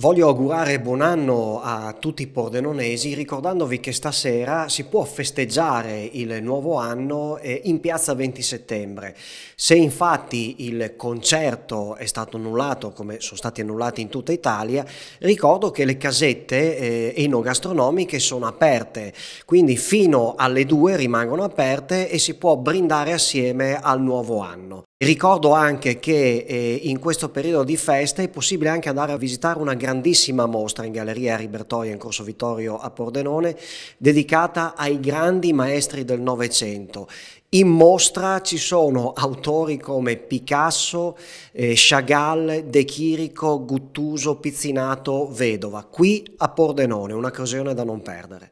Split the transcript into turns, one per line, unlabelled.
Voglio augurare buon anno a tutti i pordenonesi ricordandovi che stasera si può festeggiare il nuovo anno eh, in piazza 20 settembre. Se infatti il concerto è stato annullato come sono stati annullati in tutta Italia, ricordo che le casette eh, enogastronomiche sono aperte, quindi fino alle 2 rimangono aperte e si può brindare assieme al nuovo anno. Ricordo anche che eh, in questo periodo di feste è possibile anche andare a visitare una grandissima mostra in Galleria Ribertoia in Corso Vittorio a Pordenone dedicata ai grandi maestri del Novecento. In mostra ci sono autori come Picasso, eh, Chagall, De Chirico, Guttuso, Pizzinato, Vedova, qui a Pordenone, un'occasione da non perdere.